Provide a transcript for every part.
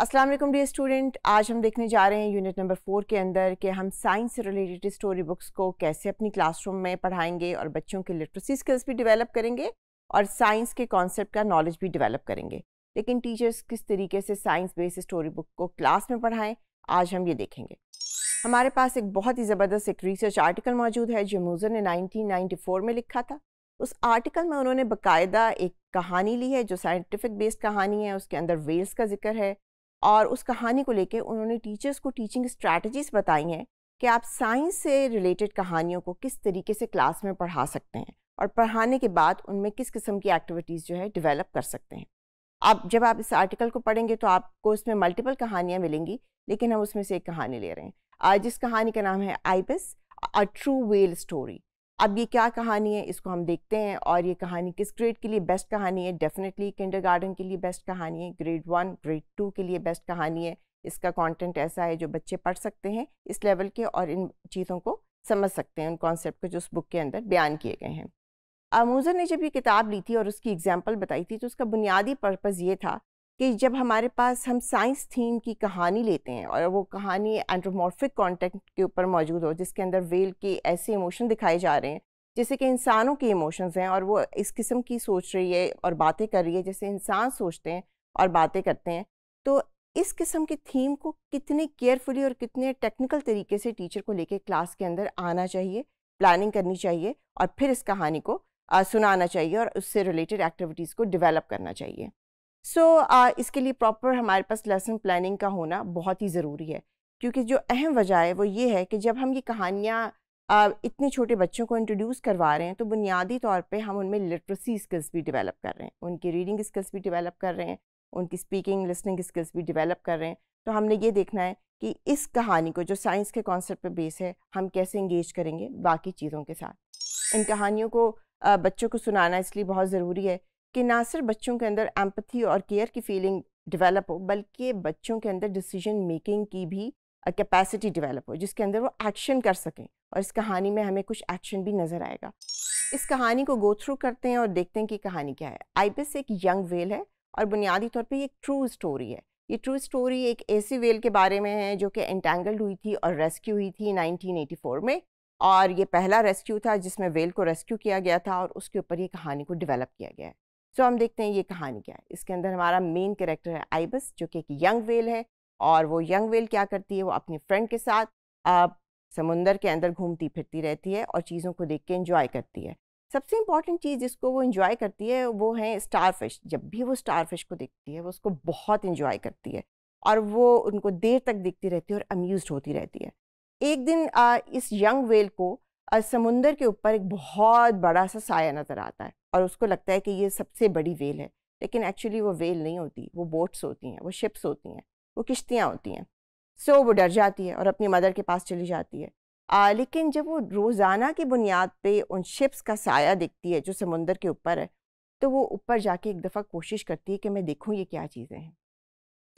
अस्सलाम वालेकुम dear student आज हम देखने जा रहे हैं यूनिट नंबर फोर के अंदर कि हम साइंस से रिलेटेड स्टोरी बुक्स को कैसे अपनी क्लासरूम में पढ़ाएंगे और बच्चों के लिटरेसी स्किल्स भी डेवलप करेंगे और साइंस के कॉन्सेप्ट का नॉलेज भी डेवलप करेंगे लेकिन टीचर्स किस तरीके से साइंस बेस्ड स्टोरी बुक को क्लास में पढ़ाएं आज हम ये देखेंगे हमारे पास एक बहुत ही ज़बरदस्त एक रिसर्च आर्टिकल मौजूद है जो मूजर ने फोर में लिखा था उस आर्टिकल में उन्होंने बाकायदा एक कहानी ली है जो साइंटिफिक बेस्ड कहानी है उसके अंदर वेल्स का जिक्र है और उस कहानी को लेके उन्होंने टीचर्स को टीचिंग स्ट्रैटेजीज बताई हैं कि आप साइंस से रिलेटेड कहानियों को किस तरीके से क्लास में पढ़ा सकते हैं और पढ़ाने के बाद उनमें किस किस्म की एक्टिविटीज़ जो है डेवलप कर सकते हैं आप जब आप इस आर्टिकल को पढ़ेंगे तो आपको इसमें मल्टीपल कहानियाँ मिलेंगी लेकिन हम उसमें से एक कहानी ले रहे हैं आज इस कहानी का नाम है ibis a true whale story अब ये क्या कहानी है इसको हम देखते हैं और ये कहानी किस ग्रेड के लिए बेस्ट कहानी है डेफिनेटली किंडरगार्टन के लिए बेस्ट कहानी है ग्रेड वन ग्रेड टू के लिए बेस्ट कहानी है इसका कंटेंट ऐसा है जो बच्चे पढ़ सकते हैं इस लेवल के और इन चीज़ों को समझ सकते हैं उन कॉन्सेप्ट को जो उस बुक के अंदर बयान किए गए हैं आमूजर ने जब ये किताब ली थी और उसकी एग्जाम्पल बताई थी तो उसका बुनियादी पर्पज़ ये था कि जब हमारे पास हम साइंस थीम की कहानी लेते हैं और वो कहानी एंड्रोमॉर्फिक कॉन्टेंट के ऊपर मौजूद हो जिसके अंदर वेल के ऐसे इमोशन दिखाए जा रहे हैं जैसे कि इंसानों के इमोशंस हैं और वो इस किस्म की सोच रही है और बातें कर रही है जैसे इंसान सोचते हैं और बातें करते हैं तो इस किस्म की थीम को कितने केयरफुली और कितने टेक्निकल तरीके से टीचर को लेके क्लास के अंदर आना चाहिए प्लानिंग करनी चाहिए और फिर इस कहानी को सुनाना चाहिए और उससे रिलेटेड एक्टिविटीज़ को डेवलप करना चाहिए सो so, uh, इसके लिए प्रॉपर हमारे पास लेसन प्लानिंग का होना बहुत ही ज़रूरी है क्योंकि जो अहम वजह है वो ये है कि जब हम ये कहानियाँ uh, इतने छोटे बच्चों को इंट्रोड्यूस करवा रहे हैं तो बुनियादी तौर पे हम उनमें लिटरेसी स्किल्स भी डेवलप कर रहे हैं उनकी रीडिंग स्किल्स भी डेवलप कर रहे हैं उनकी स्पीकिंग लिसनिंग स्किल्स भी डिवेलप कर रहे हैं तो हमने ये देखना है कि इस कहानी को जो साइंस के कॉन्सेप्ट पे बेस है हम कैसे इंगेज करेंगे बाकी चीज़ों के साथ इन कहानियों को बच्चों को सुनाना इसलिए बहुत ज़रूरी है कि ना सिर्फ बच्चों के अंदर एम्पथी और केयर की फीलिंग डेवलप हो बल्कि बच्चों के अंदर डिसीजन मेकिंग की भी कैपेसिटी डेवलप हो जिसके अंदर वो एक्शन कर सकें और इस कहानी में हमें कुछ एक्शन भी नज़र आएगा इस कहानी को गो थ्रू करते हैं और देखते हैं कि कहानी क्या है आईपिस एक यंग वेल है और बुनियादी तौर पे ये ट्रू स्टोरी है ये ट्रू स्टोरी एक ऐसी वेल के बारे में है जो कि इंटेंगल्ड हुई थी और रेस्क्यू हुई थी 1984 में और ये पहला रेस्क्यू था जिसमें वेल को रेस्क्यू किया गया था और उसके ऊपर ये कहानी को डेवलप किया गया है सो तो so, हम देखते हैं ये कहानी क्या है इसके अंदर हमारा मेन कैरेक्टर है आइबस जो कि एक यंग वेल है और वो यंग वेल क्या करती है वो अपने फ्रेंड के साथ आ, समुंदर के अंदर घूमती फिरती रहती है और चीज़ों को देख के इन्जॉय करती है सबसे इम्पॉर्टेंट चीज़ जिसको वो इन्जॉय करती है वो है फिश जब भी वो फिश को देखती है वो उसको बहुत इन्जॉय करती है और वो उनको देर तक देखती रहती है और अम्यूज़ होती रहती है एक दिन आ, इस यंग वेल को समुंदर के ऊपर एक बहुत बड़ा सा साया नज़र आता है और उसको लगता है कि ये सबसे बड़ी वेल है लेकिन एक्चुअली वो वेल नहीं होती वो बोट्स होती हैं वो शिप्स होती हैं वो किश्तियाँ होती हैं सो so, वो डर जाती है और अपनी मदर के पास चली जाती है आ, लेकिन जब वो रोज़ाना की बुनियाद पे उन शिप्स का साया दिखती है जो समुंदर के ऊपर है तो वो ऊपर जाके एक दफ़ा कोशिश करती है कि मैं देखूँ ये क्या चीज़ें हैं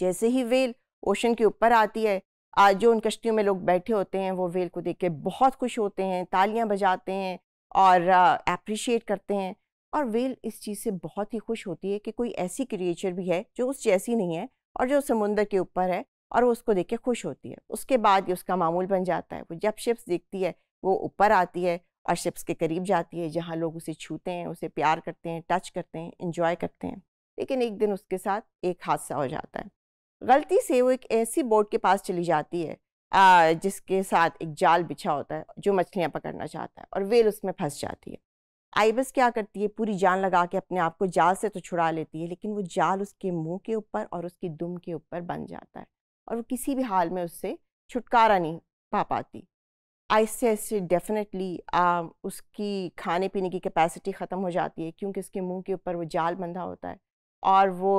जैसे ही वेल ओशन के ऊपर आती है आज जो उन कश्तियों में लोग बैठे होते हैं वो वेल को देख के बहुत खुश होते हैं तालियां बजाते हैं और अप्रिशिएट करते हैं और वेल इस चीज़ से बहुत ही खुश होती है कि कोई ऐसी क्रिएचर भी है जो उस जैसी नहीं है और जो समुंदर के ऊपर है और वो उसको देख के खुश होती है उसके बाद ये उसका मामूल बन जाता है वो जब शिप्स देखती है वो ऊपर आती है और शिप्स के करीब जाती है जहाँ लोग उसे छूते हैं उसे प्यार करते हैं टच करते हैं इंजॉय करते हैं लेकिन एक दिन उसके साथ एक हादसा हो जाता है गलती से वो एक ऐसी बोट के पास चली जाती है जिसके साथ एक जाल बिछा होता है जो मछलियाँ पकड़ना चाहता है और वेल उसमें फंस जाती है आइबस क्या करती है पूरी जान लगा के अपने आप को जाल से तो छुड़ा लेती है लेकिन वो जाल उसके मुंह के ऊपर और उसकी दुम के ऊपर बन जाता है और वो किसी भी हाल में उससे छुटकारा नहीं पा पाती आहिस्ते आहिस्ते डेफिनेटली उसकी खाने पीने की कैपेसिटी ख़त्म हो जाती है क्योंकि उसके मुंह के ऊपर वो जाल बंधा होता है और वो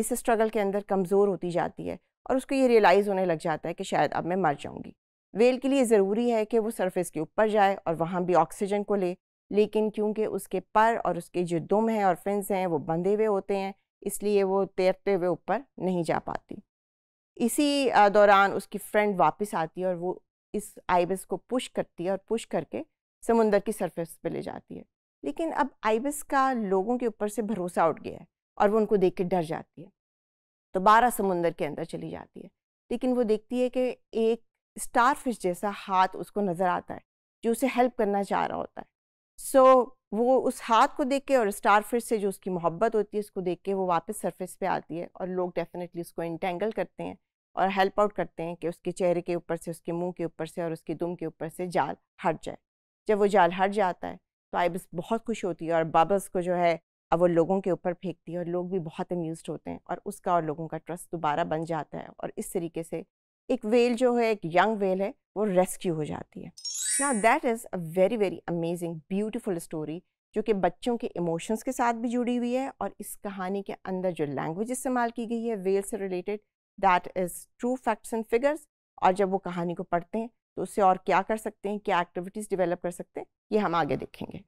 इस स्ट्रगल के अंदर कमज़ोर होती जाती है और उसको ये रियलाइज़ होने लग जाता है कि शायद अब मैं मर जाऊँगी वेल के लिए ज़रूरी है कि वो सरफेस के ऊपर जाए और वहाँ भी ऑक्सीजन को ले लेकिन क्योंकि उसके पर और उसके जो दुम हैं और फिन्स हैं वो बंधे हुए होते हैं इसलिए वो तैरते हुए ऊपर नहीं जा पाती इसी दौरान उसकी फ्रेंड वापस आती है और वो इस आइबिस को पुश करती है और पुश करके समुंदर की सरफेस पे ले जाती है लेकिन अब आइबिस का लोगों के ऊपर से भरोसा उठ गया है और वो उनको देख के डर जाती है तो बारह समुंदर के अंदर चली जाती है लेकिन वो देखती है कि एक स्टार फिश जैसा हाथ उसको नज़र आता है जो उसे हेल्प करना चाह रहा होता है सो so, वो उस हाथ को देख के और फिश से जो उसकी मोहब्बत होती है उसको देख के वो वापस सरफेस पे आती है और लोग डेफिनेटली उसको इंटेंगल करते हैं और हेल्प आउट करते हैं कि उसके चेहरे के ऊपर से उसके मुंह के ऊपर से और उसके दुम के ऊपर से जाल हट जाए जब वो जाल हट जाता है तो आइबस बहुत खुश होती है और बाबस को जो है अब वो लोगों के ऊपर फेंकती है और लोग भी बहुत अम्यूज होते हैं और उसका और लोगों का ट्रस्ट दोबारा बन जाता है और इस तरीके से एक वेल जो है एक यंग वेल है वो रेस्क्यू हो जाती है ना that is a very very amazing beautiful story जो कि बच्चों के इमोशंस के साथ भी जुड़ी हुई है और इस कहानी के अंदर जो लैंग्वेज इस्तेमाल की गई है वेल से related that is true facts and figures और जब वो कहानी को पढ़ते हैं तो उससे और क्या कर सकते हैं क्या एक्टिविटीज़ डेवलप कर सकते हैं ये हम आगे देखेंगे